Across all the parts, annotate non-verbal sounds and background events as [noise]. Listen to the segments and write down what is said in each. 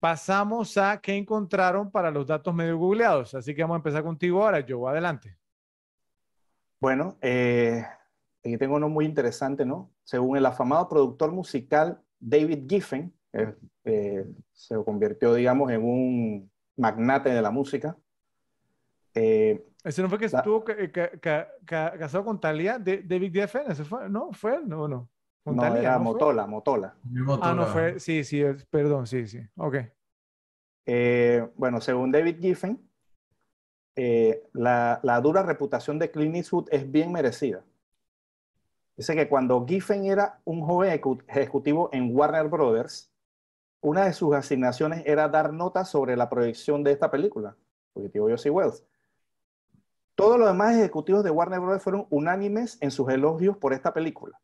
pasamos a qué encontraron para los datos medio googleados. Así que vamos a empezar contigo ahora, Joe. Adelante. Bueno, eh, aquí tengo uno muy interesante, ¿no? Según el afamado productor musical David Giffen, eh, eh, se convirtió, digamos, en un magnate de la música. ¿Ese no fue que estuvo casado con Talia? De David Giffen? ¿Ese fue? ¿No? ¿Fue él? No, no. no, Talía, Motola, Motola, Motola. Ah, no fue, sí, sí, perdón, sí, sí, ok. Eh, bueno, según David Giffen, eh, la, dura reputación de Clint Eastwood es bien merecida. Dice que cuando Giffen era un joven ejecutivo en Warner Brothers, una de sus asignaciones era dar notas sobre la proyección de esta película, Objetivo Josie Wells. Todos los demás ejecutivos de Warner Brothers fueron unánimes en sus elogios por esta película.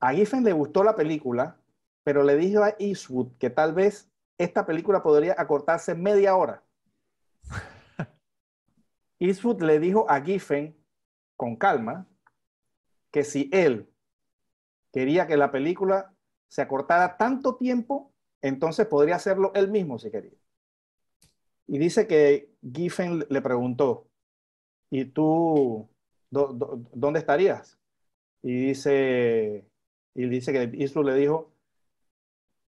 A Giffen le gustó la película, pero le dijo a Eastwood que tal vez esta película podría acortarse media hora. [laughs] Eastwood le dijo a Giffen, con calma, que si él quería que la película se acortara tanto tiempo, entonces podría hacerlo él mismo si quería. Y dice que Giffen le preguntó, ¿y tú dónde estarías? Y dice, y dice que Eastwood le dijo,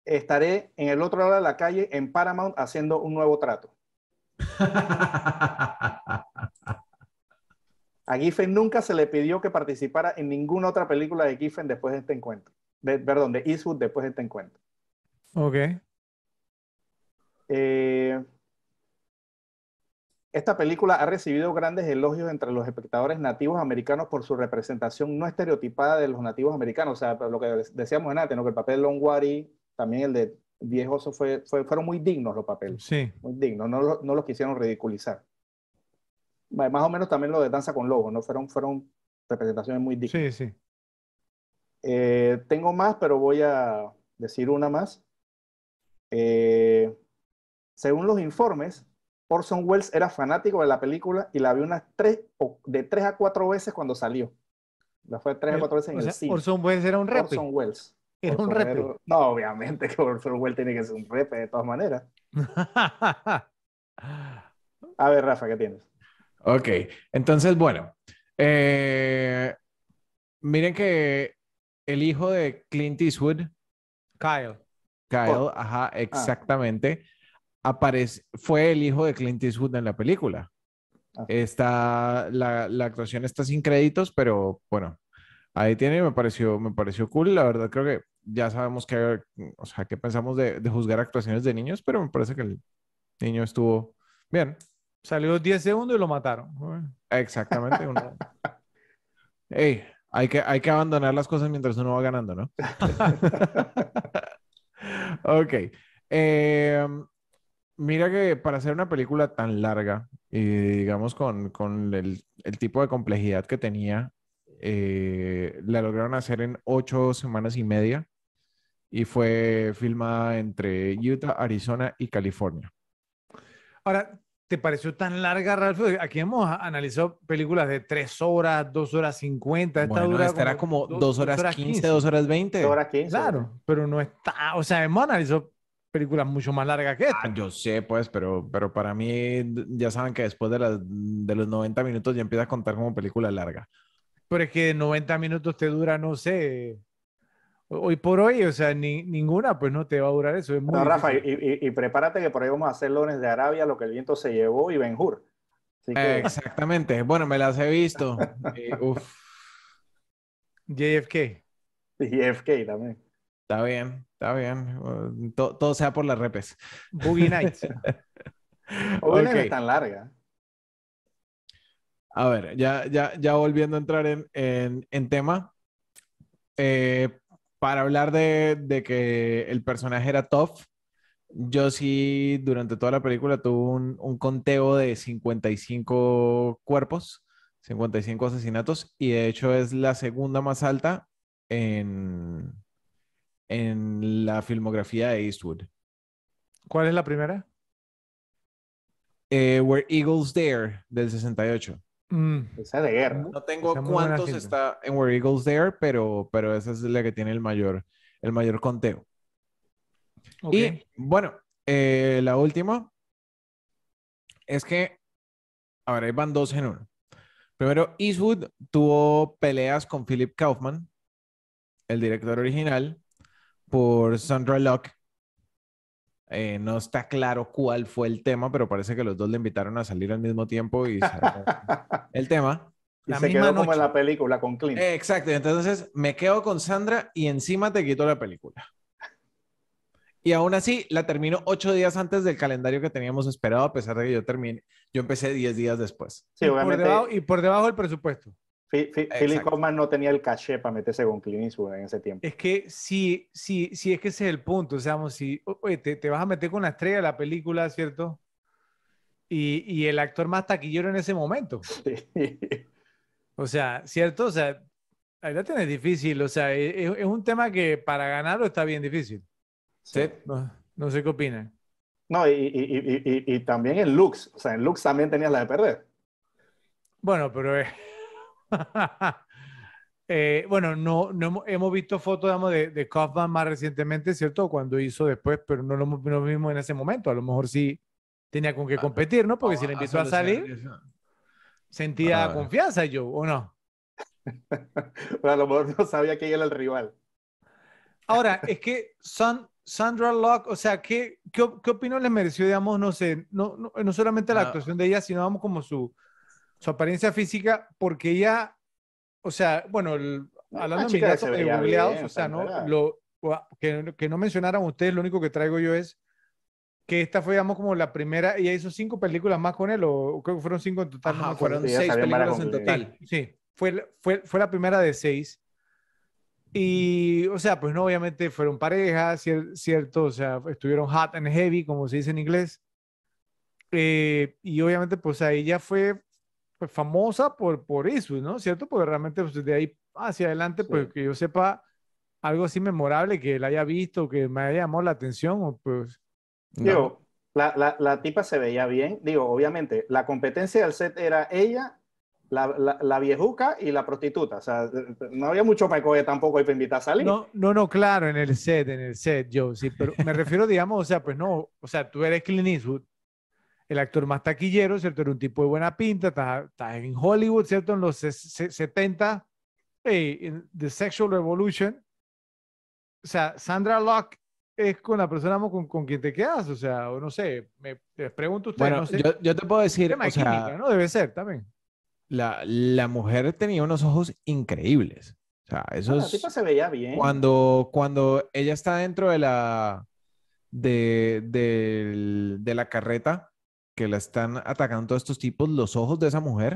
estaré en el otro lado de la calle, en Paramount, haciendo un nuevo trato. [laughs] A Giffen nunca se le pidió que participara en ninguna otra película de Giffen después de este encuentro. perdón, de Eastwood después de este encuentro. Ok. Eh, esta película ha recibido grandes elogios entre los espectadores nativos americanos por su representación no estereotipada de los nativos americanos. O sea, lo que decíamos en antes, que el papel de Longwari también el de Viejoso fue, fueron muy dignos los papeles. Sí. Muy dignos, no, los quisieron ridiculizar. Más o menos también lo de Danza con Lobos, ¿no? Fueron, fueron representaciones muy dignas. Eh, tengo más, pero voy a decir una más. Eh, según los informes, Orson Welles era fanático de la película y la vio unas tres, de tres a cuatro veces cuando salió. La fue tres a cuatro veces en el cine. Orson Welles era un rey. Orson Welles. Era un No, obviamente que Welles tiene que ser un repe de todas maneras. [laughs] A ver, Rafa, ¿qué tienes? Ok, entonces, bueno. Eh, miren que el hijo de Clint Eastwood, Kyle. Kyle, oh. ajá, ah. exactamente. Aparece, fue el hijo de Clint Eastwood en la película. Ah. Está, la, la actuación está sin créditos, pero bueno, ahí tiene, me pareció, me pareció cool. La verdad, creo que ya sabemos que... o sea, que pensamos de, juzgar actuaciones de niños, pero me parece que el niño estuvo bien. Salió 10 segundos y lo mataron. Exactamente. [laughs] hay que, hay que abandonar las cosas mientras uno va ganando, ¿no? [laughs] ok. Em, mira que para hacer una película tan larga y digamos con, el, tipo de complejidad que tenía, eh, la lograron hacer en ocho semanas y media y fue filmada entre Utah, Arizona y California. Ahora, ¿te pareció tan larga, Ralph? Aquí hemos analizado películas de 3 horas, 2 horas 50. Esta dura esta era como 2, horas, 15, 2 horas 20. 2 horas 15. Claro, pero no está, o sea, hemos analizado películas mucho más largas que esta. Ah, yo sé, pues, pero, pero para mí ya saben que después de, de los 90 minutos ya empieza a contar como película larga. Pero es que 90 minutos te dura, no sé, hoy por hoy, o sea, ninguna pues no te va a durar eso. no, Rafa, y, prepárate que por ahí vamos a hacer Lones de Arabia, lo que el viento se llevó y Benjur. Exactamente, bueno, me las he visto. [laughs] Eh, JFK. JFK también. Está bien, está bien. Todo, sea por las repes. Boogie Nights. Boogie [laughs] okay. es tan larga. A ver, ya, ya, ya volviendo a entrar en, en tema. Eh, para hablar de, que el personaje era tough, yo sí durante toda la película tuve un, conteo de 55 cuerpos, 55 asesinatos, y de hecho es la segunda más alta en, la filmografía de Eastwood. ¿Cuál es la primera? Eh, Were Eagles There, del 68. Mm. Esa de No tengo cuántos está en Where Eagles There, pero, pero esa es la que tiene el mayor, el mayor conteo. Y bueno, eh, la última es que, ahora van dos en uno. Primero, Eastwood tuvo peleas con Philip Kaufman, el director original, por Sandra Locke, eh, no está claro cuál fue el tema, pero parece que los dos le invitaron a salir al mismo tiempo y [laughs] el tema. y se quedó como en la película con Clint. exacto, entonces me quedo con Sandra y encima te quito la película. Y aún así la termino ocho días antes del calendario que teníamos esperado, a pesar de que yo terminé, yo empecé diez días después. y por debajo del presupuesto. Philip Hoffman no tenía el caché para meterse con Clint en ese tiempo. Es que sí, sí, sí, es que ese es el punto. O sea, si te, vas a meter con la estrella de la película, ¿cierto? Y, el actor más taquillero en ese momento. O sea, ¿cierto? O sea, ahí la tenés difícil. O sea, e, e, es, un tema que para ganarlo está bien difícil. No, sé qué opinan. No, y, también en Lux. O sea, en Lux también tenías la de perder. Bueno, pero. Eh, [laughs] Eh, bueno, no, hemos, visto fotos de, Kaufman más recientemente, ¿cierto? Cuando hizo después, pero no lo, vimos en ese momento. A lo mejor sí tenía con qué ah, competir, ¿no? Porque si le empezó ah, a salir, sentía ah. confianza yo, ¿o no? [laughs] a lo mejor no sabía que ella era el rival. Ahora, es que Sandra Locke, o sea, ¿qué, qué, opinión le mereció, digamos, no sé, no, solamente la actuación de ella, sino como su, su apariencia física, porque ella, o sea, bueno, hablando de mis eh, googleados, o sea, no, que, no mencionaran ustedes, lo único que traigo yo es que esta fue, digamos, como la primera, ella hizo cinco películas más con él, o creo que fueron cinco en total, no, fueron seis películas en total. Sí, fue, fue, fue la primera de seis. Y, o sea, pues no, obviamente fueron parejas, cierto, o sea, estuvieron hot and heavy, como se dice en inglés. Eh, y obviamente, pues ahí ya fue pues, famosa por, por eso, ¿no? ¿Cierto? Porque realmente pues, de ahí hacia adelante, pues que yo sepa algo así memorable que la haya visto, que me haya llamado la atención, pues... Digo, la, la, la, tipa se veía bien, digo, obviamente, la competencia del set era ella, la, la, viejuca y la prostituta, o sea, no había mucho de tampoco y para invitar a salir. No, no, no, claro, en el set, en el set, yo sí, pero me refiero, digamos, o sea, pues no, o sea, tú eres Clint Eastwood, el actor más taquillero, ¿cierto? Era un tipo de buena pinta, está en Hollywood, ¿cierto? En los 70, eh, en The Sexual Revolution. O sea, Sandra Locke es con la persona con, con quien te quedas, o sea, no sé, me, les pregunto a ustedes. yo, yo, te puedo decir, o sea, ¿no? Debe ser también. La, la mujer tenía unos ojos increíbles. O sea, ah, eso es... se veía bien. Cuando, cuando ella está dentro de la, de la carreta, que la están atacando todos estos tipos, los ojos de esa mujer,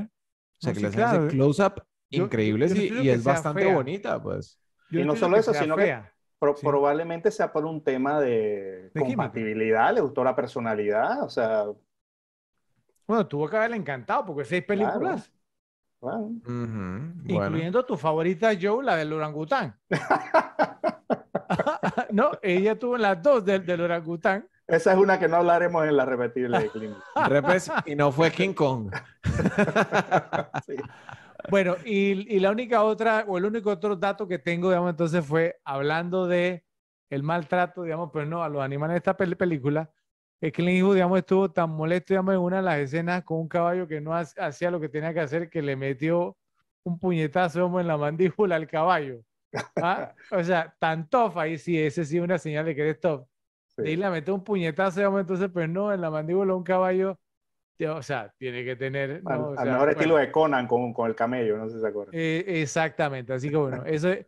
o sea, que ah, les le close-up increíbles y, es bastante bonita, pues. y no solo eso, sino que probablemente sea por un tema de, compatibilidad, le gustó la personalidad, o sea... Bueno, tuvo que haberle encantado, porque seis películas. Claro. Incluyendo tu favorita Joe, la del orangután. [laughs] [laughs] no, ella tuvo las dos del, del orangután. Esa es una que no hablaremos en la repetible [laughs] y no fue King Kong. [laughs] Bueno, y, la única otra, o el único otro dato que tengo, digamos, entonces fue hablando de el maltrato, digamos, pero no, a los animales de esta película, es que digamos, estuvo tan molesto, digamos, en una de las escenas con un caballo que no hacía lo que tenía que hacer, que le metió un puñetazo, en la mandíbula al caballo. ¿Ah? [laughs] O sea, tan tough ahí sí, ese sí es una señal de que eres tough y De meto un puñetazo, digamos, entonces, pero pues, no, en la mandíbula un caballo, o sea, tiene que tener... al, o sea, mejor estilo de Conan con, con, el camello, no sé si se acuerda eh, exactamente, así que bueno, eso es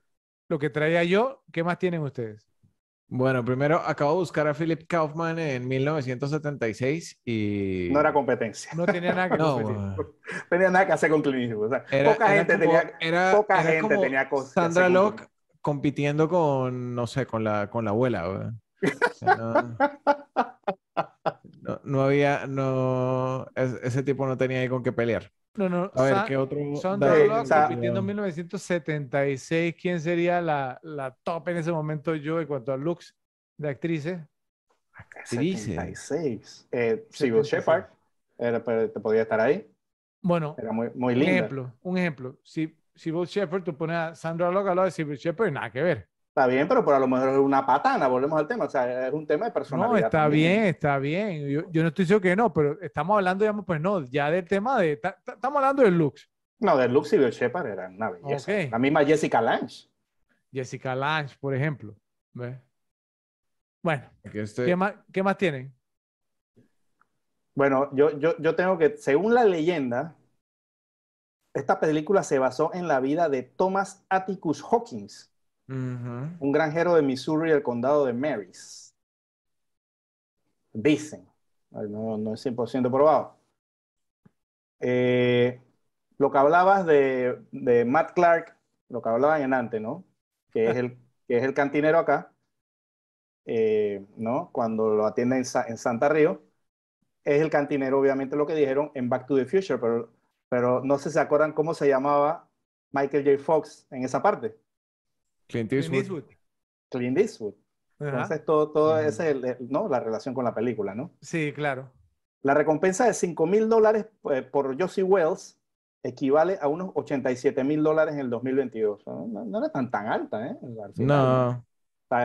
lo que traía yo. ¿Qué más tienen ustedes? Bueno, primero acabo de buscar a Philip Kaufman en 1976 y... No era competencia. No tenía nada que, no, [laughs] tenía nada que hacer con Clint O sea, poca gente, tenía, poca gente tenía cosas. Sandra Locke compitiendo con, no sé, con la, con la abuela. ¿verdad? no, había, no, ese tipo no tenía ahí con qué pelear. No, no, a ver, ¿qué otro? Sandra compitiendo en 1976, ¿quién sería la, la top en ese momento yo en cuanto a looks de actrices? 76. Eh, Sibyl Shepard, te podía estar ahí. Bueno, era muy, muy Ejemplo, un ejemplo, si, si Shepard, tú pones a Sandra Locke al lado de Sibyl Shepard, nada que ver. Está bien, pero por a lo mejor es una patana, volvemos al tema, o sea, es un tema de personalidad. No, está ¿eh? bien, está bien. Yo, no estoy diciendo que no, pero estamos hablando, digamos, pues no, ya del tema de, estamos hablando del Lux. No, del Lux y del Shepard eran una belleza. La misma Jessica Lange. Jessica Lange, por ejemplo. Bueno, este ¿qué, más, tienen? Bueno, yo, yo, yo tengo que, según la leyenda, esta película se basó en la vida de Thomas Atticus Hawkins un granjero de Missouri del condado de Marys. Dicen, no, es 100% probado. Eh, lo que hablabas de, Matt Clark, lo que hablaban en antes, ¿no? Que es el, [laughs] que es el cantinero acá, eh, ¿no? Cuando lo atienden en, Santa Río, es el cantinero, obviamente, lo que dijeron en Back to the Future, pero, pero no sé si se acuerdan cómo se llamaba Michael J. Fox en esa parte. Clint Eastwood. Clint Eastwood. Entonces, todo, todo es ¿no? la relación con la película, ¿no? Sí, claro. La recompensa de 5 mil dólares eh, por Josie Wells equivale a unos 87 mil dólares en el 2022. No, no era tan, alta, ¿eh? no.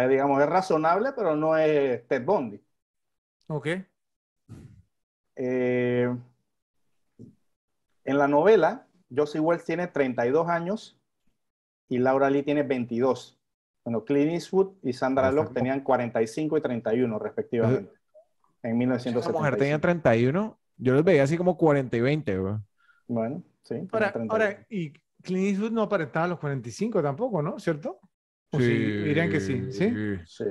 digamos, es razonable, pero no es Ted Bundy. Ok. Eh, en la novela, Josie Wells tiene 32 años y Laura Lee tiene 22. Bueno, Clint Eastwood y Sandra Locke tenían 45 y 31 respectivamente. En 1970. Esa mujer tenía 31, yo los veía así como 40 y 20, Bueno, sí. Ahora, ahora, y Clint Eastwood no aparentaba a los 45 tampoco, ¿no? ¿Cierto? Sí, dirían que sí, ¿sí? Sí.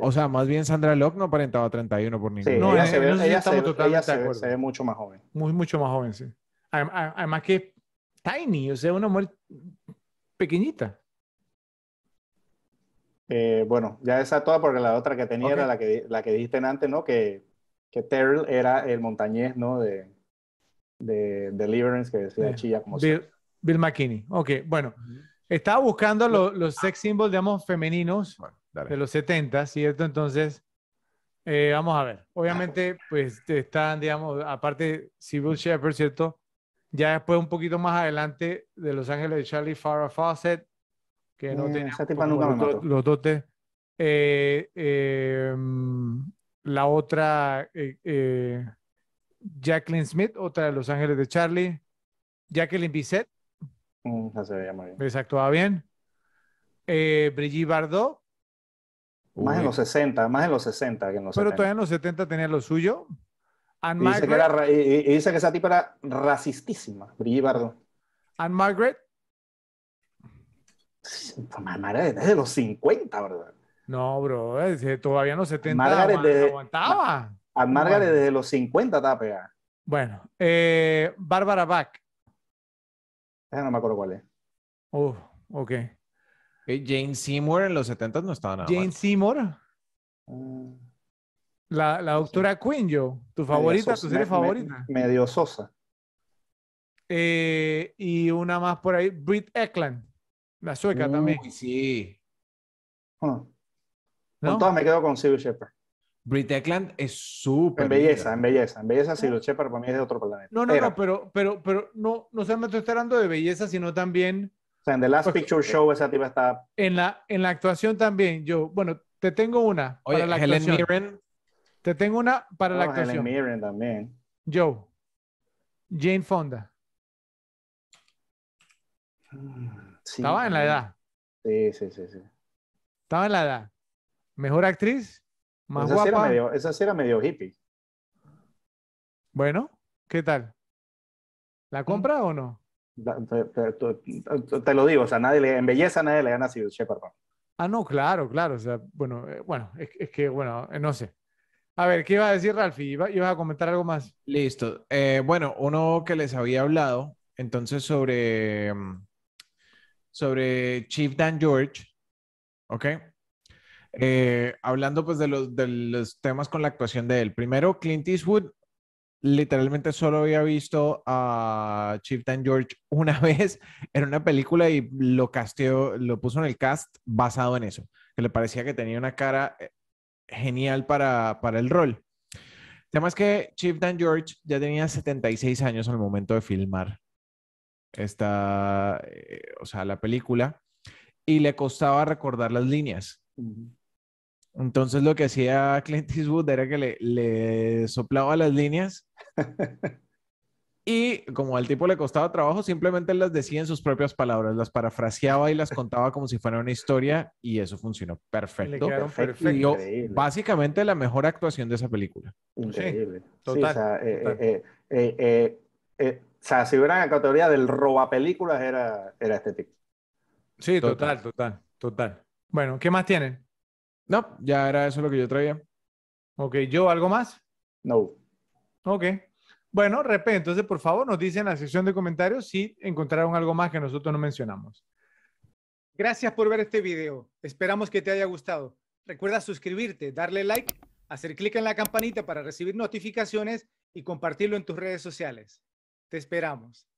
O sea, más bien Sandra Locke no aparentaba 31 por ningún. Sí, no, ella, se, ve, mucho más joven. Muy, mucho más joven, sí. además que tiny, o sea, una mujer pequeñita. Eh, bueno, ya esa toda porque la otra que tenía era la que, la que dijiste antes, ¿no? Que, que Terrell era el montañés, ¿no? De, de Deliverance que decía eh, Chilla como Bill, Bill McKinney. Ok, bueno. Estaba buscando los sex symbols, digamos, femeninos de los 70, ¿cierto? Entonces, eh, vamos a ver. Obviamente, pues están, digamos, aparte, Civil Shepherd, ¿cierto? Ya después, un poquito más adelante, de Los Ángeles de Charlie Farrah Fawcett, que no eh, tenía los, dotes eh, eh, la otra, Jacqueline Smith, otra de Los Ángeles de Charlie. Jacqueline Bisset. Mm, se bien. Brigitte Bardot. Más en los 60, más en los 60 que en Pero todavía en los 70 tenía lo suyo. Margaret, dice, que esa tipa era racistísima, Brigitte Bardot. Anne Margaret. Margaret desde los 50, ¿verdad? No, bro, todavía en los 70 Margaret aguantaba. Margaret desde los 50 estaba pegada. Bueno, eh, Bárbara Bach. Ah, no me acuerdo cuál es. Oh, ok. Eh, Jane Seymour en los 70 no estaba nada Jane Seymour. Uh, la, la doctora Quinjo, tu favorita, tu serie favorita. medio sosa. Eh, y una más por ahí, Britt Eklund. la sueca Uy, también. Sí. ¿No? Con todas me quedo con Silver Shepard. Brit Eklund es súper. En belleza, en belleza, en belleza, Sylvie ah. Shepard para mí es de otro planeta. No, no, no, pero, pero, pero no, no solamente estoy hablando de belleza, sino también. O sea, en The Last pues, Picture eh, Show esa tipa está. En la, en la actuación también, yo, bueno, te tengo una. Oye, para la Helen Mirren te tengo una para la oh, actuación. Joe. Jane Fonda. Estaba en la edad. Sí, sí, sí, sí. Estaba en la edad. Mejor actriz, más esa guapa. medio, esa era medio hippie. Bueno, ¿qué tal? ¿La mm. compra o no? Te, lo digo, o sea, nadie le, en belleza nadie le gana a Shepard. Ah, no, claro, claro. O sea, bueno, eh, bueno, es, que, bueno, eh, no sé. A ver, ¿qué iba a decir Ralfi? ¿Iba, a comentar algo más? Listo. Eh, bueno, uno que les había hablado, entonces, sobre, mm, sobre Chief Dan George, ¿ok? Eh, hablando pues de los, temas con la actuación de él. Primero, Clint Eastwood, literalmente solo había visto a Chief Dan George [laughs] una vez en una película y lo casteó, lo puso en el cast basado en eso, que le parecía que tenía una cara eh, genial para, el rol. El tema es que Chief Dan George ya tenía 76 años al momento de filmar esta, eh, o sea, la película, y le costaba recordar las líneas. Entonces lo que hacía Clint Eastwood era que le, le soplaba las líneas [laughs] Y como al tipo le costaba trabajo, simplemente las decía en sus propias palabras, las parafraseaba y las contaba como si fuera una historia y eso funcionó perfecto. Le básicamente la mejor actuación de esa película. Increíble. total. o sea, si hubieran la categoría del roba películas, era, era este tipo. Sí, total, total, total, Bueno, ¿qué más tienen? No, ya era eso lo que yo traía. Ok, ¿yo algo más? No. Ok, bueno, repente, entonces por favor nos dicen en la sección de comentarios si encontraron algo más que nosotros no mencionamos. Gracias por ver este video. Esperamos que te haya gustado. Recuerda suscribirte, darle like, hacer clic en la campanita para recibir notificaciones y compartirlo en tus redes sociales. Te esperamos.